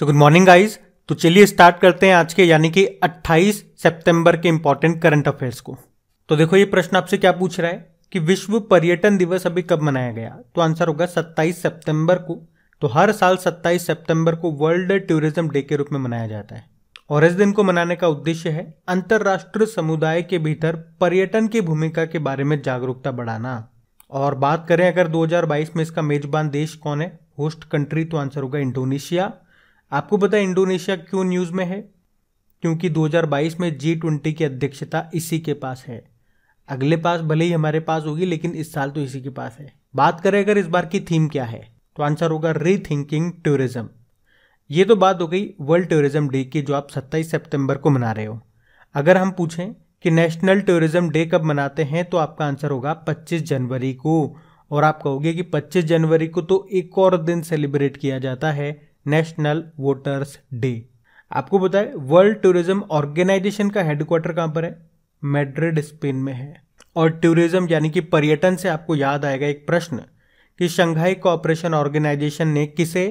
so good morning guys तो चलिए start करते हैं आज के यानी कि 28 सितंबर के इंपॉर्टेंट करंट अफेयर्स को तो देखो ये प्रश्न आपसे क्या पूछ रहा है कि विश्व पर्यटन दिवस अभी कब मनाया गया तो आंसर होगा 27 सितंबर को तो हर साल 27 सितंबर को वर्ल्ड टूरिज्म डे के रूप में मनाया जाता है और इस दिन को मनाने का उद्देश्य है अंतर्राष्ट्रीय समुदाय के भीतर पर्यटन की भूमिका के बारे में जागरूकता बढ़ाना और बात करें अगर 2022 में इसका मेजबान देश कौन है होस्ट कंट्री तो आंसर होगा इंडोनेशिया आपको पता है इंडोनेशिया क्यों न्यूज़ में है क्योंकि 2022 में जी ट्वेंटी की अध्यक्षता इसी के पास है अगले पास भले ही हमारे पास होगी लेकिन इस साल तो इसी के पास है बात करें अगर इस बार की थीम क्या है तो आंसर होगा रीथिंकिंग टूरिज्म ये तो बात हो गई वर्ल्ड टूरिज्म डे की जो आप 27 सितंबर को मना रहे हो अगर हम पूछें कि नेशनल टूरिज्म डे कब मनाते हैं तो आपका आंसर होगा 25 जनवरी को और आप कहोगे कि 25 जनवरी को तो एक और दिन सेलिब्रेट किया जाता है नेशनल वोटर्स डे आपको बताए वर्ल्ड टूरिज्म ऑर्गेनाइजेशन का हेडक्वार्टर कहाँ पर है मैड्रिड स्पेन में है और टूरिज्म यानी कि पर्यटन से आपको याद आएगा एक प्रश्न कि शंघाई कॉपरेशन ऑर्गेनाइजेशन ने किसे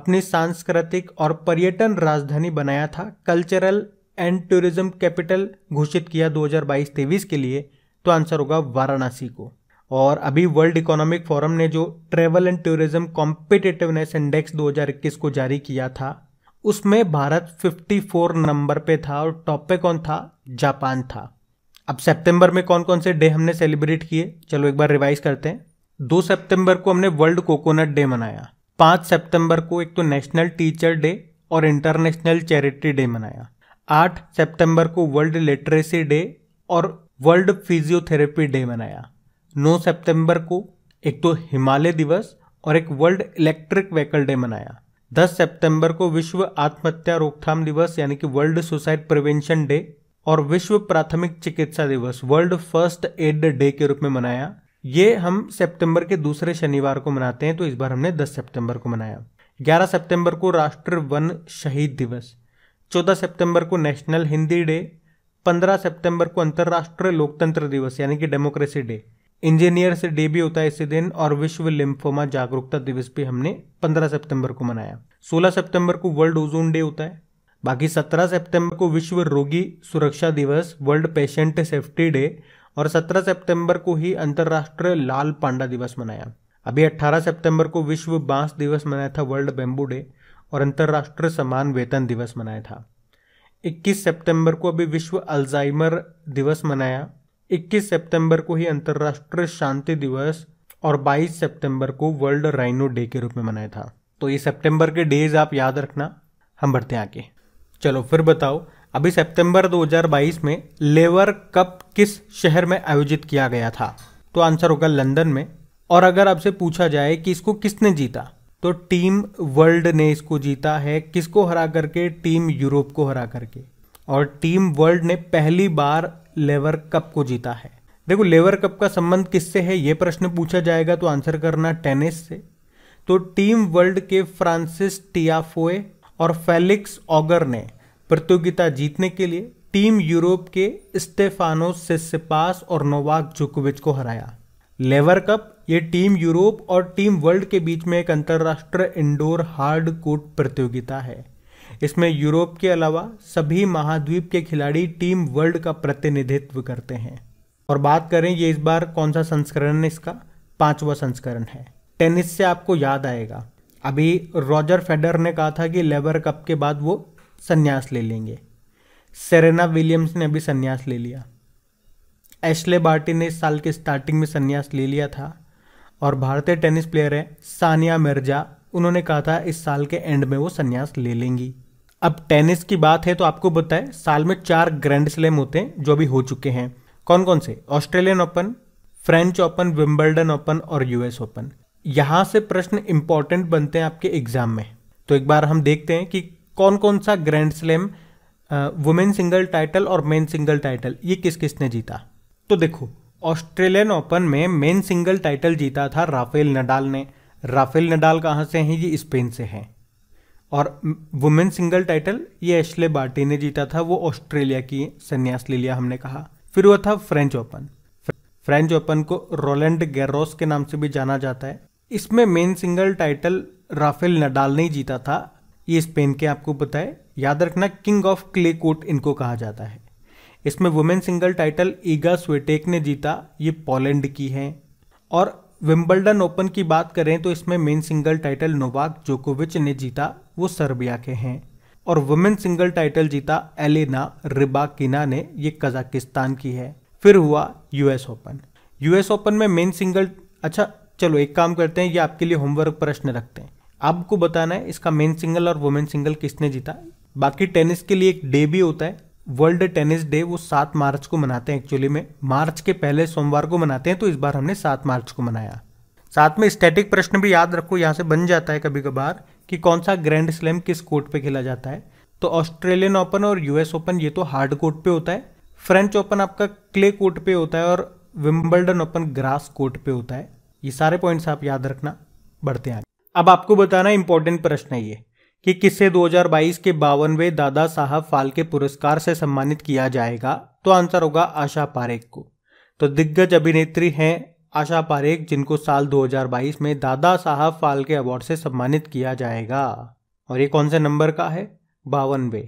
अपनी सांस्कृतिक और पर्यटन राजधानी बनाया था कल्चरल एंड टूरिज्म कैपिटल घोषित किया 2022-23 के लिए तो आंसर होगा वाराणसी को और अभी वर्ल्ड इकोनॉमिक फोरम ने जो travel and tourism competitiveness index 2021 को जारी किया था उसमें भारत 54 नंबर पे था और टॉप पे कौन था जापान था अब सितंबर में कौन कौन से डे हमने सेलिब्रेट किए चलो एक बार रिवाइज करते हैं दो सितंबर को हमने वर्ल्ड कोकोनट डे मनाया पाँच सितंबर को एक तो नेशनल टीचर डे और इंटरनेशनल चैरिटी डे मनाया आठ सितंबर को वर्ल्ड लिटरेसी डे और वर्ल्ड फिजियोथेरेपी डे मनाया 9 सितंबर को एक तो हिमालय दिवस और एक वर्ल्ड इलेक्ट्रिक व्हीकल डे मनाया 10 सितंबर को विश्व आत्महत्या रोकथाम दिवस यानी कि वर्ल्ड सुसाइड प्रिवेंशन डे और विश्व प्राथमिक चिकित्सा दिवस वर्ल्ड फर्स्ट एड डे के रूप में मनाया ये हम सितंबर के दूसरे शनिवार को मनाते हैं तो इस बार हमने 10 सितंबर को मनाया 11 सितंबर को राष्ट्र वन शहीद दिवस 14 सितंबर को नेशनल हिंदी डे 15 सितंबर को अंतर्राष्ट्रीय लोकतंत्र दिवस यानी कि डेमोक्रेसी डे इंजीनियर्स डे भी होता है इसी दिन और विश्व लिम्फोमा जागरूकता दिवस भी हमने 15 सितंबर को मनाया 16 सितंबर को वर्ल्ड ओजोन डे होता है बाकी 17 सितंबर को विश्व रोगी सुरक्षा दिवस वर्ल्ड पेशेंट सेफ्टी डे और 17 सितंबर को ही अंतर्राष्ट्रीय लाल पांडा दिवस मनाया अभी 18 सितंबर को विश्व बांस दिवस मनाया था वर्ल्ड बेम्बू डे और अंतर्राष्ट्रीय समान वेतन दिवस मनाया था 21 सितंबर को अभी विश्व अल्जाइमर दिवस मनाया 21 सितंबर को ही अंतर्राष्ट्रीय शांति दिवस और 22 सितंबर को वर्ल्ड राइनो डे के रूप में मनाया था तो ये सितंबर के डेज आप याद रखना हम बढ़ते हैं आगे चलो फिर बताओ अभी सितंबर 2022 में लेवर कप किस शहर में आयोजित किया गया था तो आंसर होगा लंदन में और अगर आपसे पूछा जाए कि इसको किसने जीता तो टीम वर्ल्ड ने इसको जीता है किसको हरा करके टीम यूरोप को हरा करके और टीम वर्ल्ड ने पहली बार लेवर कप को जीता है देखो लेवर कप का संबंध किससे है ये प्रश्न पूछा जाएगा तो आंसर करना टेनिस से तो टीम वर्ल्ड के फ्रांसिस टियाफोए और फेलिक्स ऑगर ने प्रतियोगिता जीतने के लिए टीम यूरोप के स्टेफानो सिस्सिपास और नोवाक जोकोविच को हराया लेवर कप ये टीम यूरोप और टीम वर्ल्ड के बीच में एक अंतर्राष्ट्रीय इंडोर हार्ड कोर्ट प्रतियोगिता है इसमें यूरोप के अलावा सभी महाद्वीप के खिलाड़ी टीम वर्ल्ड का प्रतिनिधित्व करते हैं और बात करें ये इस बार कौन सा संस्करण है इसका पांचवा संस्करण है टेनिस से आपको याद आएगा अभी रॉजर फेडर ने कहा था कि लेबर कप के बाद वो संन्यास ले लेंगे सेरेना विलियम्स ने अभी संन्यास ले लिया एशले बार्टी ने इस साल के स्टार्टिंग में संन्यास ले लिया था और भारतीय टेनिस प्लेयर हैं सानिया मिर्जा उन्होंने कहा था इस साल के एंड में वो संन्यास ले लेंगी अब टेनिस की बात है तो आपको बताएं साल में चार ग्रैंड स्लैम होते हैं जो अभी हो चुके हैं कौन कौन से Australian Open French Open Wimbledon Open और यूएस ओपन यहां से प्रश्न इंपॉर्टेंट बनते हैं आपके एग्जाम में तो एक बार हम देखते हैं कि कौन कौन सा grand slam women single title और मेन सिंगल टाइटल ये किस किसने जीता तो देखो ऑस्ट्रेलियन ओपन में मेन सिंगल टाइटल जीता था राफेल नडाल ने राफेल नडाल कहाँ से हैं ये स्पेन से हैं और वुमेन सिंगल टाइटल ये एशले बार्टी ने जीता था वो ऑस्ट्रेलिया की संन्यास ले लिया हमने कहा फिर वह था फ्रेंच ओपन फ्रेंच ओपन को रोलैंड गैरोस के नाम से भी जाना जाता है इसमें men single title Rafael Nadal ने जीता था ये स्पेन के आपको बताए याद रखना किंग ऑफ क्ले कोर्ट इनको कहा जाता है इसमें women single title Iga Swiatek ने जीता ये पोलैंड की है और विम्बलडन ओपन की बात करें तो इसमें मेन सिंगल टाइटल नोवाक जोकोविच ने जीता वो सर्बिया के हैं और वुमेन सिंगल टाइटल जीता एलेना रिबाकिना ने ये कजाकिस्तान की है फिर हुआ यूएस ओपन यूएस ओपन में मेन सिंगल अच्छा चलो एक काम करते हैं ये आपके लिए होमवर्क प्रश्न रखते हैं आपको बताना है इसका मेन सिंगल और वुमेन सिंगल किसने जीता बाकी टेनिस के लिए एक डे भी होता है वर्ल्ड टेनिस डे वो सात मार्च को मनाते हैं एक्चुअली में मार्च के पहले सोमवार को मनाते हैं तो इस बार हमने सात मार्च को मनाया साथ में स्टैटिक प्रश्न भी याद रखो यहाँ से बन जाता है कभी कभार कि कौन सा ग्रैंड स्लैम किस कोर्ट पे खेला जाता है तो ऑस्ट्रेलियन ओपन और यूएस ओपन ये तो हार्ड कोर्ट पे होता है फ्रेंच ओपन आपका क्ले कोर्ट पे होता है और विम्बल्डन ओपन ग्रास कोर्ट पे होता है ये सारे पॉइंट्स आप याद रखना बढ़ते हैं अब आपको बताना इंपॉर्टेंट प्रश्न है ये कि किसे 2022 के बावनवे दादा साहब फाल्के पुरस्कार से सम्मानित किया जाएगा तो आंसर होगा आशा पारेख को तो दिग्गज अभिनेत्री हैं आशा पारेख जिनको साल 2022 में दादा साहब फाल्के अवार्ड से सम्मानित किया जाएगा और ये कौन से नंबर का है बावनवे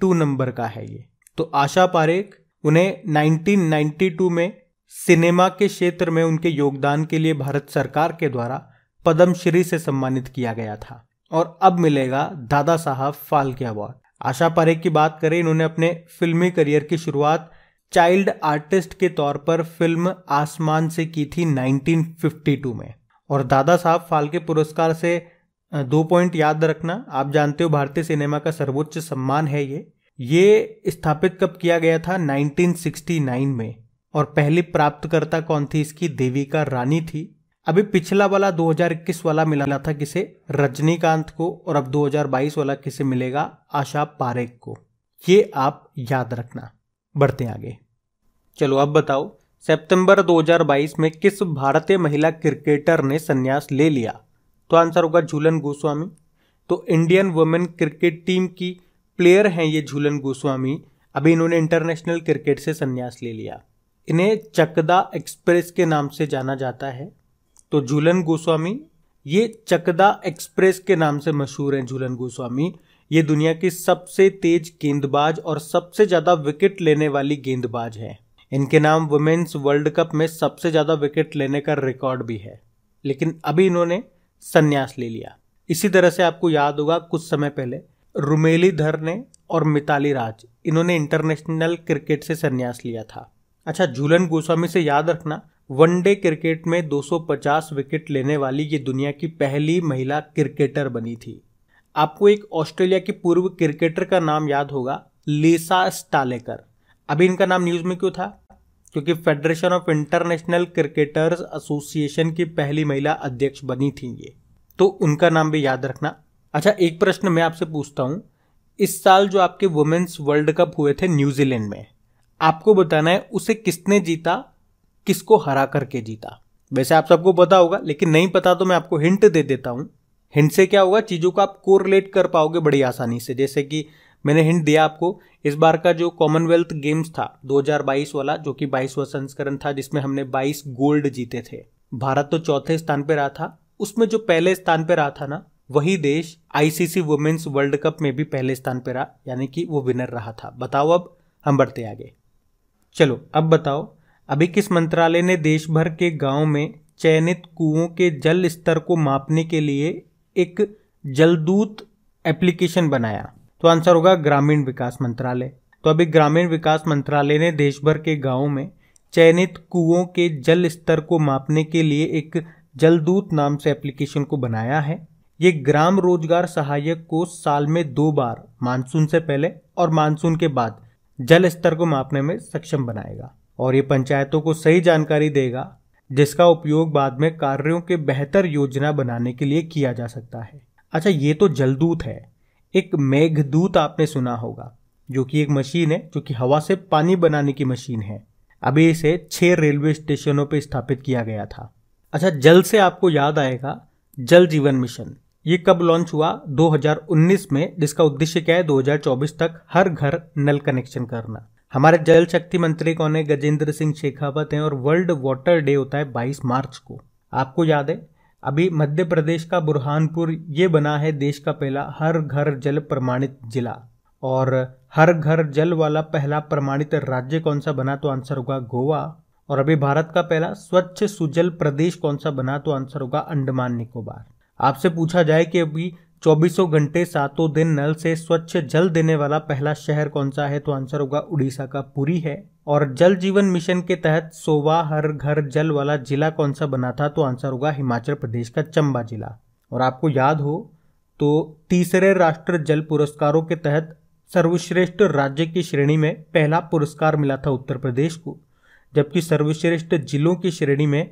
टू नंबर का है ये तो आशा पारेख उन्हें 1992 में सिनेमा के क्षेत्र में उनके योगदान के लिए भारत सरकार के द्वारा पद्मश्री से सम्मानित किया गया था और अब मिलेगा दादा साहब फाल्के अवार्ड आशा परेख की बात करें इन्होंने अपने फिल्मी करियर की शुरुआत चाइल्ड आर्टिस्ट के तौर पर फिल्म आसमान से की थी 1952 में और दादा साहब फाल्के पुरस्कार से दो पॉइंट याद रखना आप जानते हो भारतीय सिनेमा का सर्वोच्च सम्मान है ये ये स्थापित कब किया गया था 1969 में और पहली प्राप्तकर्ता कौन थी इसकी देविका रानी थी अभी पिछला वाला 2021 वाला मिला था किसे रजनीकांत को और अब 2022 वाला किसे मिलेगा आशा पारेख को ये आप याद रखना बढ़ते आगे चलो अब बताओ सितंबर 2022 में किस भारतीय महिला क्रिकेटर ने संन्यास ले लिया तो आंसर होगा झूलन गोस्वामी तो इंडियन वुमेन क्रिकेट टीम की प्लेयर हैं ये झूलन गोस्वामी अभी इन्होंने इंटरनेशनल क्रिकेट से संन्यास ले लिया इन्हें चकदा एक्सप्रेस के नाम से जाना जाता है तो झूलन गोस्वामी ये चकदा एक्सप्रेस के नाम से मशहूर हैं झूलन गोस्वामी ये दुनिया की सबसे तेज गेंदबाज और सबसे ज़्यादा विकेट लेने वाली गेंदबाज हैं इनके नाम वुमेन्स वर्ल्ड कप में सबसे ज़्यादा विकेट लेने का रिकॉर्ड भी है लेकिन अभी इन्होंने संन्यास ले लिया इसी तरह से आपको याद होगा कुछ समय पहले रुमेली धर ने और मिताली राज इन्होंने इंटरनेशनल क्रिकेट से संन्यास लिया था अच्छा झूलन गोस्वामी से याद रखना वनडे क्रिकेट में 250 विकेट लेने वाली ये दुनिया की पहली महिला क्रिकेटर बनी थी आपको एक ऑस्ट्रेलिया की पूर्व क्रिकेटर का नाम याद होगा लीसा स्टालेकर अभी इनका नाम न्यूज़ में क्यों था क्योंकि federation of international cricketers association की पहली महिला अध्यक्ष बनी थी ये तो उनका नाम भी याद रखना अच्छा एक प्रश्न मैं आपसे पूछता हूं इस साल जो आपके वुमेन्स वर्ल्ड कप हुए थे न्यूजीलैंड में आपको बताना है उसे किसने जीता किसको हरा करके जीता वैसे आप सबको पता होगा लेकिन नहीं पता तो मैं आपको हिंट दे देता हूँ हिंट से क्या होगा चीज़ों को आप कोरिलेट कर पाओगे बड़ी आसानी से जैसे कि मैंने हिंट दिया आपको इस बार का जो कॉमनवेल्थ गेम्स था 2022 वाला जो कि बाईसवा संस्करण था जिसमें हमने 22 गोल्ड जीते थे भारत तो चौथे स्थान पर रहा था उसमें जो पहले स्थान पर रहा था ना वही देश आईसीसी वुमेन्स वर्ल्ड कप में भी पहले स्थान पर रहा यानी कि वो विनर रहा था बताओ अब हम बढ़ते आगे चलो अब बताओ अभी किस मंत्रालय ने देश भर के गांव में चयनित कुओं के जल स्तर को मापने के लिए एक जलदूत एप्लीकेशन बनाया तो आंसर होगा ग्रामीण विकास मंत्रालय तो अभी ग्रामीण विकास मंत्रालय ने देश भर के गाँव में चयनित कुओं के जल स्तर को मापने के लिए एक जलदूत नाम से एप्लीकेशन को बनाया है ये ग्राम रोजगार सहायक को साल में दो बार मानसून से पहले और मानसून के बाद जल स्तर को मापने में सक्षम बनाएगा और ये पंचायतों को सही जानकारी देगा जिसका उपयोग बाद में कार्यों के बेहतर योजना बनाने के लिए किया जा सकता है अच्छा ये तो जलदूत है एक मेघदूत आपने सुना होगा जो कि एक मशीन है जो कि हवा से पानी बनाने की मशीन है अभी इसे छह रेलवे स्टेशनों पर स्थापित किया गया था अच्छा जल से आपको याद आएगा जल जीवन मिशन ये कब लॉन्च हुआ 2019 में जिसका उद्देश्य क्या है 2024 तक हर घर नल कनेक्शन करना हमारे जल शक्ति मंत्री कौन है गजेंद्र सिंह शेखावत हैं और वर्ल्ड वाटर डे होता है बाईस मार्च को आपको याद है अभी मध्य प्रदेश का बुरहानपुर ये बना है देश का पहला हर घर जल प्रमाणित जिला और हर घर जल वाला पहला प्रमाणित राज्य कौन सा बना तो आंसर होगा गोवा और अभी भारत का पहला स्वच्छ सुजल प्रदेश कौन सा बना तो आंसर होगा अंडमान निकोबार आपसे पूछा जाए कि अभी चौबीसों घंटे सातों दिन नल से स्वच्छ जल देने वाला पहला शहर कौन सा है तो आंसर होगा उड़ीसा का पुरी है और जल जीवन मिशन के तहत सोवा हर घर जल वाला जिला कौन सा बना था तो आंसर होगा हिमाचल प्रदेश का चंबा जिला और आपको याद हो तो तीसरे राष्ट्र जल पुरस्कारों के तहत सर्वश्रेष्ठ राज्य की श्रेणी में पहला पुरस्कार मिला था उत्तर प्रदेश को जबकि सर्वश्रेष्ठ जिलों की श्रेणी में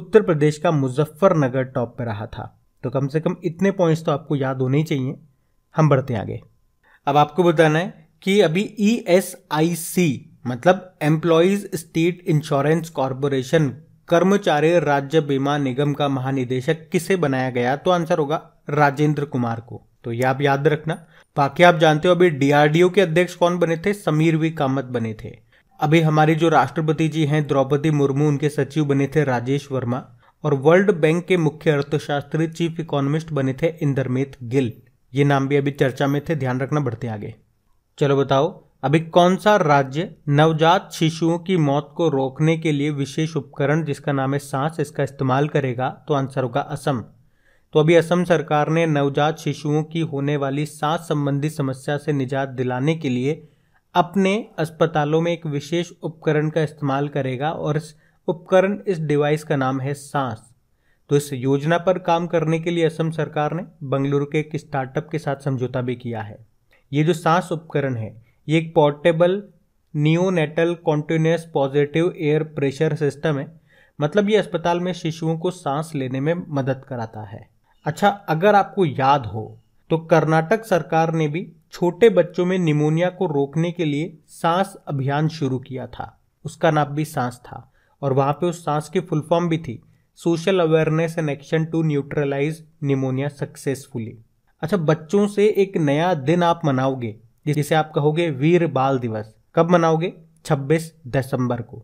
उत्तर प्रदेश का मुजफ्फरनगर टॉप पर रहा था तो कम से कम इतने पॉइंट्स तो आपको याद होने ही चाहिए हम बढ़ते हैं आगे अब आपको बताना है कि अभी ई एस आई सी मतलब एम्प्लॉयज स्टेट इंश्योरेंस कॉरपोरेशन कर्मचारी राज्य बीमा निगम का महानिदेशक किसे बनाया गया तो आंसर होगा राजेंद्र कुमार को तो ये आप याद रखना बाकी आप जानते हो अभी डीआरडीओ के अध्यक्ष कौन बने थे समीर वी कामत बने थे अभी हमारे जो राष्ट्रपति जी हैं द्रौपदी मुर्मू उनके सचिव बने थे राजेश वर्मा और वर्ल्ड बैंक के मुख्य अर्थशास्त्री चीफ इकोनॉमिस्ट बने थे इंद्रमीत गिल ये नाम भी अभी चर्चा में थे ध्यान रखना बढ़ते आगे चलो बताओ अभी कौन सा राज्य नवजात शिशुओं की मौत को रोकने के लिए विशेष उपकरण जिसका नाम है सांस इसका इस्तेमाल करेगा तो आंसर होगा असम तो अभी असम सरकार ने नवजात शिशुओं की होने वाली सांस संबंधी समस्या से निजात दिलाने के लिए अपने अस्पतालों में एक विशेष उपकरण का इस्तेमाल करेगा और इस उपकरण इस डिवाइस का नाम है सांस तो इस योजना पर काम करने के लिए असम सरकार ने बंगलुरु के एक स्टार्टअप के साथ समझौता भी किया है ये जो सांस उपकरण है ये एक portable neonatal continuous positive air pressure system है मतलब ये अस्पताल में शिशुओं को सांस लेने में मदद कराता है अच्छा अगर आपको याद हो तो कर्नाटक सरकार ने भी छोटे बच्चों में निमोनिया को रोकने के लिए सांस अभियान शुरू किया था उसका नाम भी सांस था और वहाँ पे उस सांस की फुल फॉर्म भी थी social awareness and action to neutralise pneumonia successfully अच्छा बच्चों से एक नया दिन आप मनाओगे जिसे आप कहोगे वीर बाल दिवस कब मनाओगे 26 दिसंबर को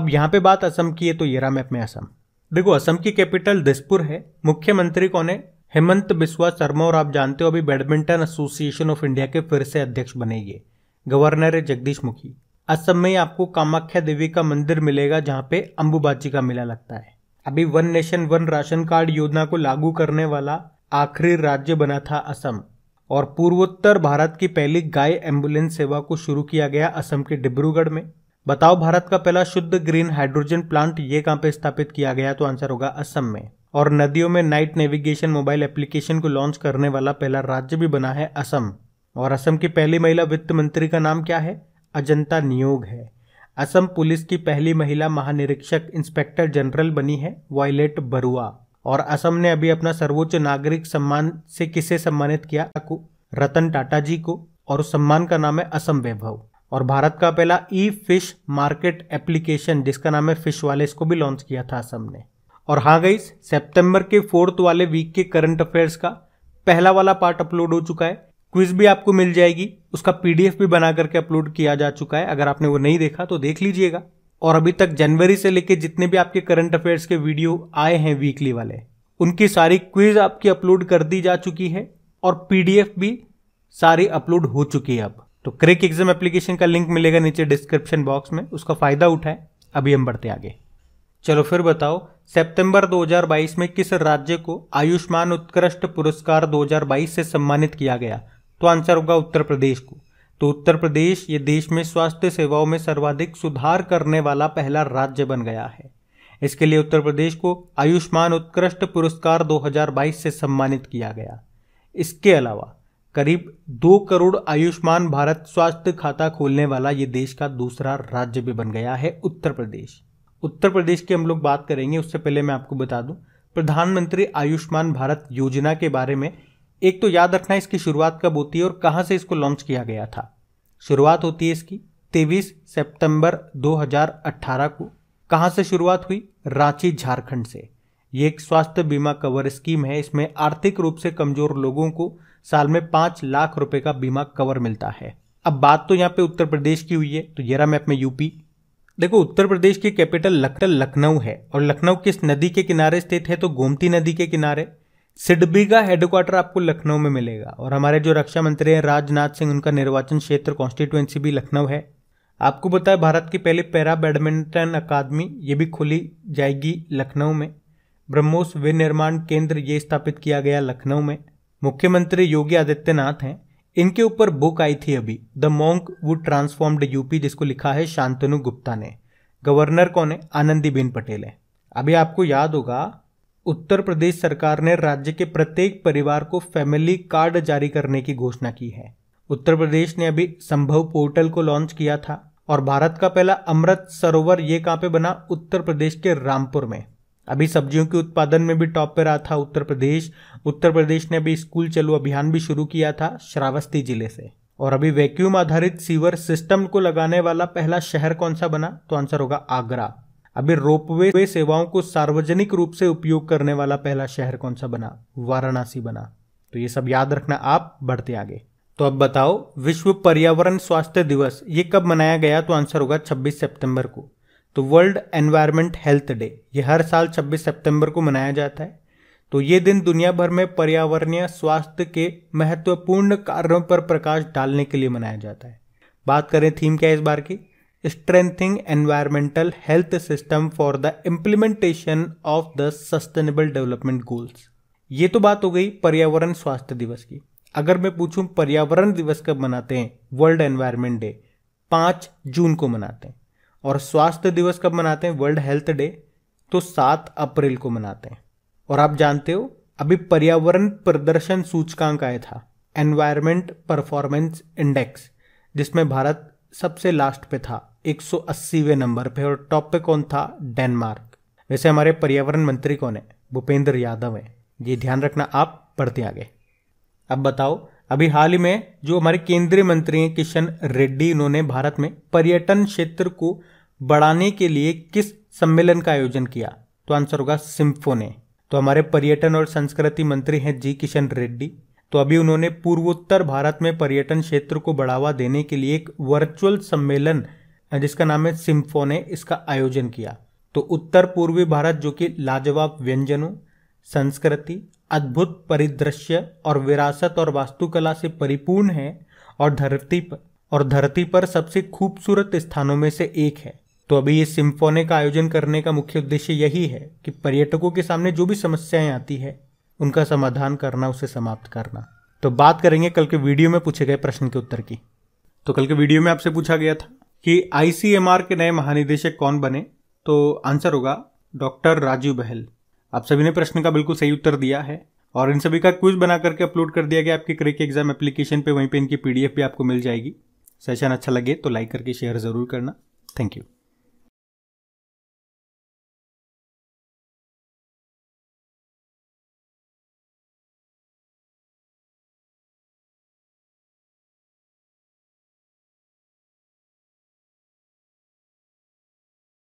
अब यहाँ पे बात असम की है तो येरा मैप में असम देखो असम की कैपिटल दिसपुर है मुख्यमंत्री कौन है हेमंत बिस्वा शर्मा और आप जानते हो अभी बैडमिंटन एसोसिएशन ऑफ इंडिया के फिर से अध्यक्ष बनेंगे गवर्नर है जगदीश मुखी असम में आपको कामाख्या देवी का मंदिर मिलेगा जहाँ पे अंबुबाची का मेला लगता है अभी one nation one ration card योजना को लागू करने वाला आखिरी राज्य बना था असम और पूर्वोत्तर भारत की पहली गाय एम्बुलेंस सेवा को शुरू किया गया असम के डिब्रूगढ़ में बताओ भारत का पहला शुद्ध ग्रीन हाइड्रोजन प्लांट ये कहाँ पे स्थापित किया गया तो आंसर होगा असम में और नदियों में नाइट नेविगेशन मोबाइल एप्लीकेशन को लॉन्च करने वाला पहला राज्य भी बना है असम और असम की पहली महिला वित्त मंत्री का नाम क्या है अजंता नियोग है असम पुलिस की पहली महिला महानिरीक्षक इंस्पेक्टर जनरल बनी है वायलेट बरुआ और असम ने अभी अपना सर्वोच्च नागरिक सम्मान से किसे सम्मानित किया रतन टाटा जी को और उस सम्मान का नाम है असम वैभव और भारत का पहला ई फिश मार्केट एप्लीकेशन जिसका नाम है फिश वाले इसको भी लॉन्च किया था असम ने और हाँ गई सितंबर के फोर्थ वाले वीक के करंट अफेयर्स का पहला वाला पार्ट अपलोड हो चुका है क्विज भी आपको मिल जाएगी उसका पीडीएफ भी बना करके अपलोड किया जा चुका है अगर आपने वो नहीं देखा तो देख लीजिएगा और अभी तक जनवरी से लेके जितने भी आपके करंट अफेयर्स के वीडियो आए हैं वीकली वाले उनकी सारी क्विज आपकी अपलोड कर दी जा चुकी है और पीडीएफ भी सारी अपलोड हो चुकी है अब तो क्रिक एग्जाम एप्लीकेशन का लिंक मिलेगा नीचे डिस्क्रिप्शन बॉक्स में उसका फायदा उठाएं अभी हम बढ़ते आगे चलो फिर बताओ सितंबर 2022 में किस राज्य को आयुष्मान उत्कृष्ट पुरस्कार 2022 से सम्मानित किया गया तो आंसर होगा उत्तर प्रदेश को तो उत्तर प्रदेश ये देश में स्वास्थ्य सेवाओं में सर्वाधिक सुधार करने वाला पहला राज्य बन गया है इसके लिए उत्तर प्रदेश को आयुष्मान उत्कृष्ट पुरस्कार 2022 से सम्मानित किया गया इसके अलावा करीब दो करोड़ आयुष्मान भारत स्वास्थ्य खाता खोलने वाला ये देश का दूसरा राज्य भी बन गया है उत्तर प्रदेश उत्तर प्रदेश की हम लोग बात करेंगे उससे पहले मैं आपको बता दूं प्रधानमंत्री आयुष्मान भारत योजना के बारे में एक तो याद रखना इसकी शुरुआत कब होती है और कहां से इसको लॉन्च किया गया था शुरुआत होती है इसकी तेईस सितंबर 2018 को कहां से शुरुआत हुई रांची झारखंड से ये एक स्वास्थ्य बीमा कवर स्कीम है इसमें आर्थिक रूप से कमजोर लोगों को साल में पांच लाख रुपए का बीमा कवर मिलता है अब बात तो यहाँ पे उत्तर प्रदेश की हुई है तो जेरा मैप में यूपी देखो उत्तर प्रदेश की कैपिटल लखनऊ है और लखनऊ किस नदी के किनारे स्थित है तो गोमती नदी के किनारे सिडबी का हेडक्वार्टर आपको लखनऊ में मिलेगा और हमारे जो रक्षा मंत्री हैं राजनाथ सिंह उनका निर्वाचन क्षेत्र कॉन्स्टिट्युएंसी भी लखनऊ है आपको बताए भारत की पहली पैरा बैडमिंटन अकादमी ये भी खोली जाएगी लखनऊ में ब्रह्मोस विनिर्माण केंद्र ये स्थापित किया गया लखनऊ में मुख्यमंत्री योगी आदित्यनाथ हैं इनके ऊपर बुक आई थी अभी the monk who transformed UP जिसको लिखा है शांतनु गुप्ता ने गवर्नर कौन है आनंदीबेन पटेल है अभी आपको याद होगा उत्तर प्रदेश सरकार ने राज्य के प्रत्येक परिवार को फैमिली कार्ड जारी करने की घोषणा की है उत्तर प्रदेश ने अभी संभव पोर्टल को लॉन्च किया था और भारत का पहला अमृत सरोवर ये कहाँ पे बना उत्तर प्रदेश के रामपुर में अभी सब्जियों के उत्पादन में भी टॉप पे रहा था उत्तर प्रदेश उत्तर प्रदेश ने अभी स्कूल चलो अभियान भी शुरू किया था श्रावस्ती जिले से और अभी वैक्यूम आधारित सीवर सिस्टम को लगाने वाला पहला शहर कौन सा बना तो आंसर होगा आगरा अभी रोपवे सेवाओं को सार्वजनिक रूप से उपयोग करने वाला पहला शहर कौन सा बना वाराणसी बना तो ये सब याद रखना आप बढ़ते आगे तो अब बताओ विश्व पर्यावरण स्वास्थ्य दिवस ये कब मनाया गया तो आंसर होगा 26 सितंबर को तो वर्ल्ड एनवायरमेंट हेल्थ डे ये हर साल 26 सितंबर को मनाया जाता है तो ये दिन दुनिया भर में पर्यावरणीय स्वास्थ्य के महत्वपूर्ण कार्यों पर प्रकाश डालने के लिए मनाया जाता है बात करें थीम क्या है इस बार की strengthening environmental health system for the implementation of the sustainable development goals ये तो बात हो गई पर्यावरण स्वास्थ्य दिवस की अगर मैं पूछूं पर्यावरण दिवस कब मनाते हैं वर्ल्ड एनवायरमेंट डे पांच जून को मनाते हैं और स्वास्थ्य दिवस कब मनाते हैं वर्ल्ड हेल्थ डे तो सात अप्रैल को मनाते हैं और आप जानते हो अभी पर्यावरण प्रदर्शन सूचकांक आया था एनवायरमेंट परफॉर्मेंस इंडेक्स जिसमें भारत सबसे लास्ट पे था 180वें नंबर पे और टॉप पे कौन था डेनमार्क वैसे हमारे पर्यावरण मंत्री कौन है भूपेंद्र यादव है ये ध्यान रखना आप पढ़ते आगे अब बताओ अभी हाल ही में जो हमारे केंद्रीय मंत्री हैं किशन रेड्डी इन्होंने भारत में पर्यटन क्षेत्र को बढ़ाने के लिए किस सम्मेलन का आयोजन किया तो आंसर होगा सिम्फोने तो हमारे पर्यटन और संस्कृति मंत्री हैं जी किशन रेड्डी तो अभी उन्होंने पूर्वोत्तर भारत में पर्यटन क्षेत्र को बढ़ावा देने के लिए एक वर्चुअल सम्मेलन जिसका नाम है सिम्फो ने इसका आयोजन किया तो उत्तर पूर्वी भारत जो कि लाजवाब व्यंजनों संस्कृति अद्भुत परिदृश्य और विरासत और वास्तुकला से परिपूर्ण है और धरती पर और धरती पर सबसे खूबसूरत स्थानों में से एक है तो अभी ये सिम्फोने का आयोजन करने का मुख्य उद्देश्य यही है कि पर्यटकों के सामने जो भी समस्याएं आती है उनका समाधान करना उसे समाप्त करना तो बात करेंगे कल के वीडियो में पूछे गए प्रश्न के उत्तर की तो कल के वीडियो में आपसे पूछा गया था कि आईसीएमआर के नए महानिदेशक कौन बने तो आंसर होगा डॉक्टर राजीव बहल आप सभी ने प्रश्न का बिल्कुल सही उत्तर दिया है और इन सभी का क्विज बना करके अपलोड कर दिया गया आपके क्रिक एग्जाम एप्लीकेशन पे वहीं पे इनकी पीडीएफ भी आपको मिल जाएगी सेशन अच्छा लगे तो लाइक करके शेयर ज़रूर करना थैंक यू